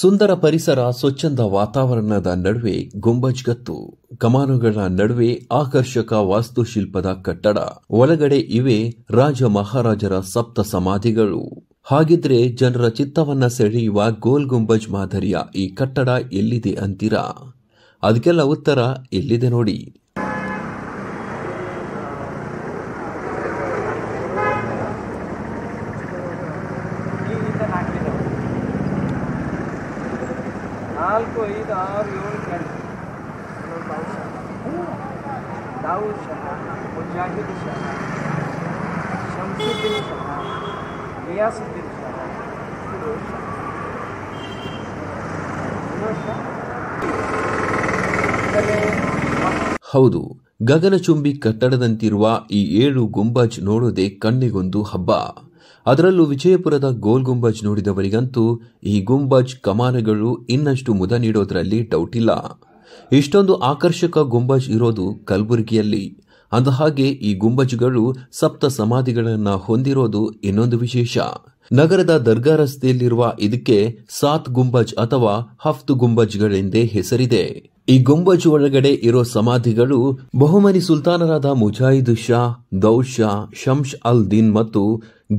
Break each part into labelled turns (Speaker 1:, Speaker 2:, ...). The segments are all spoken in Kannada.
Speaker 1: ಸುಂದರ ಪರಿಸರ ಸ್ವಚ್ಛಂದ ವಾತಾವರಣದ ನಡುವೆ ಗುಂಬಜ್ಗತ್ತು ಕಮಾನುಗಳ ನಡುವೆ ಆಕರ್ಷಕ ವಾಸ್ತುಶಿಲ್ಪದ ಕಟ್ಟಡ ಒಳಗಡೆ ಇವೆ ರಾಜ ಮಹಾರಾಜರ ಸಪ್ತ ಸಮಾಧಿಗಳು ಹಾಗಿದ್ರೆ ಜನರ ಚಿತ್ತವನ್ನ ಸೆಳೆಯುವ ಗೋಲ್ ಗುಂಬಜ್ ಮಾದರಿಯ ಈ ಕಟ್ಟಡ ಎಲ್ಲಿದೆ ಅಂತೀರಾ ಅದಕ್ಕೆಲ್ಲ ಉತ್ತರ ಎಲ್ಲಿದೆ ನೋಡಿ
Speaker 2: ನಾಲ್ಕು ಐದು ಆರು ಏಳು ಎಂಟು ದಾವು ಶಹ ಮುಜಾಹಿದ್ ಶಹ ಶಂಸುದ್ದೀನ್ ಶಹ ರಿಯಾಸುದ್ದೀನ್ ಶಹ ಫಿರೋಜ್ ಶಹ
Speaker 1: ಹೌದು ಗಗನಚುಂಬಿ ಕಟ್ಟಡದಂತಿರುವ ಈ ಏಳು ಗುಂಬಜ್ ನೋಡೋದೇ ಕಣ್ಣಿಗೊಂದು ಹಬ್ಬ ಅದರಲ್ಲೂ ವಿಜಯಪುರದ ಗೋಲ್ ಗುಂಬಜ್ ನೋಡಿದವರಿಗಂತೂ ಈ ಗುಂಬಜ್ ಕಮಾನಗಳು ಇನ್ನಷ್ಟು ಮುದ ನೀಡೋದರಲ್ಲಿ ಡೌಟ್ ಇಲ್ಲ ಇಷ್ಟೊಂದು ಆಕರ್ಷಕ ಗುಂಬಜ್ ಇರೋದು ಕಲಬುರಗಿಯಲ್ಲಿ ಅಂದಹಾಗೆ ಈ ಗುಂಬಜ್ಗಳು ಸಪ್ತ ಸಮಾಧಿಗಳನ್ನು ಹೊಂದಿರೋದು ಇನ್ನೊಂದು ವಿಶೇಷ ನಗರದ ದರ್ಗಾ ರಸ್ತೆಯಲ್ಲಿರುವ ಇದಕ್ಕೆ ಸಾತ್ ಗುಂಬಜ್ ಅಥವಾ ಹಫ್ತ್ ಗುಂಬಜ್ಗಳೆಂದೇ ಹೆಸರಿದೆ ಈ ಗುಂಬಜ್ ಒಳಗಡೆ ಇರೋ ಸಮಾಧಿಗಳು ಬಹುಮನಿ ಸುಲ್ತಾನರಾದ ಮುಜಾಹಿದ್ ಶಾ ದೌದ್ ಶಾ ಶಂಶ್ ಅಲ್ ದಿನ್ ಮತ್ತು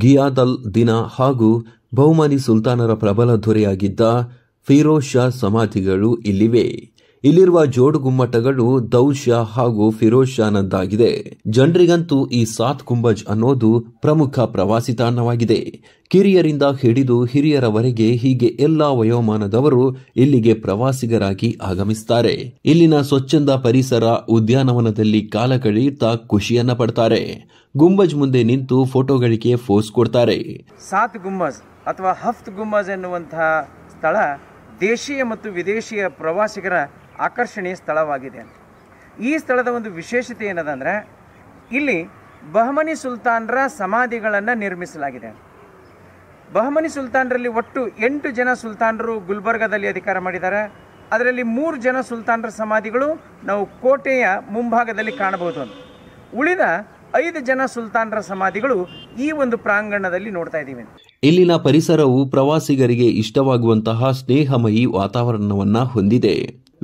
Speaker 1: ಗಿಯಾದ್ ಅಲ್ ದಿನ ಹಾಗೂ ಬಹುಮನಿ ಸುಲ್ತಾನರ ಪ್ರಬಲ ದೊರೆಯಾಗಿದ್ದ ಫಿರೋಜ್ ಶಾ ಸಮಾಧಿಗಳು ಇಲ್ಲಿವೆ ಇಲ್ಲಿರುವ ಜೋಡು ಗುಮ್ಮಟಗಳು ದೌಶ ಹಾಗೂ ಫಿರೋಜ್ ಶಾನದ್ದಾಗಿದೆ ಜನರಿಗಂತೂ ಈ ಸಾತ್ ಗುಂಬಜ್ ಅನ್ನೋದು ಪ್ರಮುಖ ಪ್ರವಾಸಿ ತಾಣವಾಗಿದೆ ಕಿರಿಯರಿಂದ ಹಿಡಿದು ಹಿರಿಯರವರೆಗೆ ಹೀಗೆ ಎಲ್ಲಾ ವಯೋಮಾನದವರು ಇಲ್ಲಿಗೆ ಪ್ರವಾಸಿಗರಾಗಿ ಆಗಮಿಸುತ್ತಾರೆ ಇಲ್ಲಿನ ಸ್ವಚ್ಛಂದ ಪರಿಸರ ಉದ್ಯಾನವನದಲ್ಲಿ ಕಾಲ ಕಳೆಯುತ್ತಾ ಖುಷಿಯನ್ನ ಪಡ್ತಾರೆ ಗುಂಬಜ್ ಮುಂದೆ ನಿಂತು ಫೋಟೋಗಳಿಗೆ ಫೋಸ್ ಕೊಡ್ತಾರೆ
Speaker 2: ಸಾತ್ ಗುಂಬಜ್ ಅಥವಾ ಹಫ್ತ್ ಗುಂಬಜ್ ಎನ್ನುವಂತಹ ಸ್ಥಳ ದೇಶೀಯ ಮತ್ತು ವಿದೇಶಿಯ ಪ್ರವಾಸಿಗರ ಆಕರ್ಷಣೀಯ ಸ್ಥಳವಾಗಿದೆ ಅಂತ ಈ ಸ್ಥಳದ ಒಂದು ವಿಶೇಷತೆ ಏನದಂದರೆ ಇಲ್ಲಿ ಬಹಮನಿ ಸುಲ್ತಾನರ ಸಮಾಧಿಗಳನ್ನು ನಿರ್ಮಿಸಲಾಗಿದೆ ಬಹಮನಿ ಸುಲ್ತಾನರಲ್ಲಿ ಒಟ್ಟು ಎಂಟು ಜನ ಸುಲ್ತಾನರು ಗುಲ್ಬರ್ಗದಲ್ಲಿ ಅಧಿಕಾರ ಮಾಡಿದ್ದಾರೆ ಅದರಲ್ಲಿ ಮೂರು ಜನ ಸುಲ್ತಾನರ ಸಮಾಧಿಗಳು ನಾವು ಕೋಟೆಯ ಮುಂಭಾಗದಲ್ಲಿ ಕಾಣಬಹುದು ಅಂತ ಉಳಿದ ಐದು ಜನ ಸುಲ್ತಾನರ ಸಮಾಧಿಗಳು ಈ ಒಂದು ಪ್ರಾಂಗಣದಲ್ಲಿ ನೋಡ್ತಾ ಇದ್ದೀವಿ
Speaker 1: ಇಲ್ಲಿನ ಪರಿಸರವು ಪ್ರವಾಸಿಗರಿಗೆ ಇಷ್ಟವಾಗುವಂತಹ ಸ್ನೇಹಮಯಿ ವಾತಾವರಣವನ್ನ ಹೊಂದಿದೆ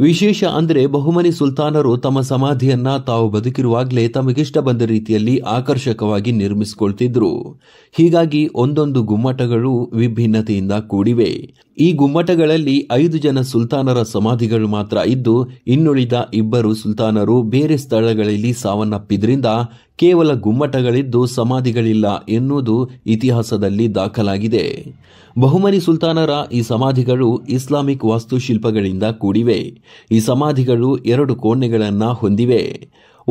Speaker 1: ವಿಶೇಷ ಅಂದರೆ ಬಹುಮನಿ ಸುಲ್ತಾನರು ತಮ್ಮ ಸಮಾಧಿಯನ್ನ ತಾವು ಬದುಕಿರುವಾಗಲೇ ತಮಗಿಷ್ಟ ಬಂದ ರೀತಿಯಲ್ಲಿ ಆಕರ್ಷಕವಾಗಿ ನಿರ್ಮಿಸಿಕೊಳ್ತಿದ್ರು ಹೀಗಾಗಿ ಒಂದೊಂದು ಗುಮ್ಮಟಗಳು ವಿಭಿನ್ನತೆಯಿಂದ ಕೂಡಿವೆ ಈ ಗುಮ್ಮಟಗಳಲ್ಲಿ ಐದು ಜನ ಸುಲ್ತಾನರ ಸಮಾಧಿಗಳು ಮಾತ್ರ ಇದ್ದು ಇನ್ನುಳಿದ ಇಬ್ಬರು ಸುಲ್ತಾನರು ಬೇರೆ ಸ್ಥಳಗಳಲ್ಲಿ ಸಾವನ್ನಪ್ಪಿದ್ರಿಂದ ಕೇವಲ ಗುಮ್ಮಟಗಳಿದ್ದು ಸಮಾಧಿಗಳಿಲ್ಲ ಎನ್ನುವುದು ಇತಿಹಾಸದಲ್ಲಿ ದಾಖಲಾಗಿದೆ ಬಹುಮನಿ ಸುಲ್ತಾನರ ಈ ಸಮಾಧಿಗಳು ಇಸ್ಲಾಮಿಕ್ ವಾಸ್ತುಶಿಲ್ಪಗಳಿಂದ ಕೂಡಿವೆ ಈ ಸಮಾಧಿಗಳು ಎರಡು ಕೋಣೆಗಳನ್ನು ಹೊಂದಿವೆ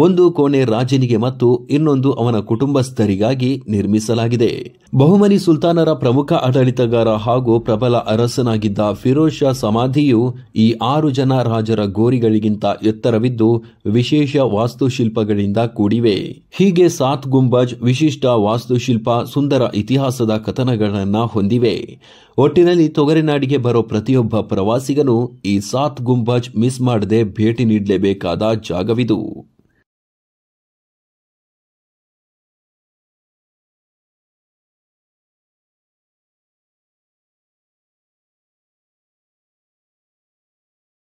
Speaker 1: ಒಂದು ಕೋಣೆ ರಾಜನಿಗೆ ಮತ್ತು ಇನ್ನೊಂದು ಅವನ ಕುಟುಂಬಸ್ಥರಿಗಾಗಿ ನಿರ್ಮಿಸಲಾಗಿದೆ ಬಹುಮನಿ ಸುಲ್ತಾನರ ಪ್ರಮುಖ ಆಡಳಿತಗಾರ ಹಾಗೂ ಪ್ರಬಲ ಅರಸನಾಗಿದ್ದ ಫಿರೋಜ್ ಶಾ ಸಮಾಧಿಯು ಈ ಆರು ಜನ ರಾಜರ ಗೋರಿಗಳಿಗಿಂತ ಎತ್ತರವಿದ್ದು ವಿಶೇಷ ವಾಸ್ತುಶಿಲ್ಪಗಳಿಂದ ಕೂಡಿವೆ ಹೀಗೆ ಸಾತ್ ಗುಂಬಜ್ ವಿಶಿಷ್ಟ ವಾಸ್ತುಶಿಲ್ಪ ಸುಂದರ ಇತಿಹಾಸದ ಕಥನಗಳನ್ನು ಹೊಂದಿವೆ ಒಟ್ಟಿನಲ್ಲಿ ತೊಗರಿನಾಡಿಗೆ ಬರೋ ಪ್ರತಿಯೊಬ್ಬ ಪ್ರವಾಸಿಗನು ಈ ಸಾತ್ ಗುಂಬಜ್ ಮಿಸ್ ಮಾಡದೆ ಭೇಟಿ ನೀಡಲೇಬೇಕಾದ ಜಾಗವಿದು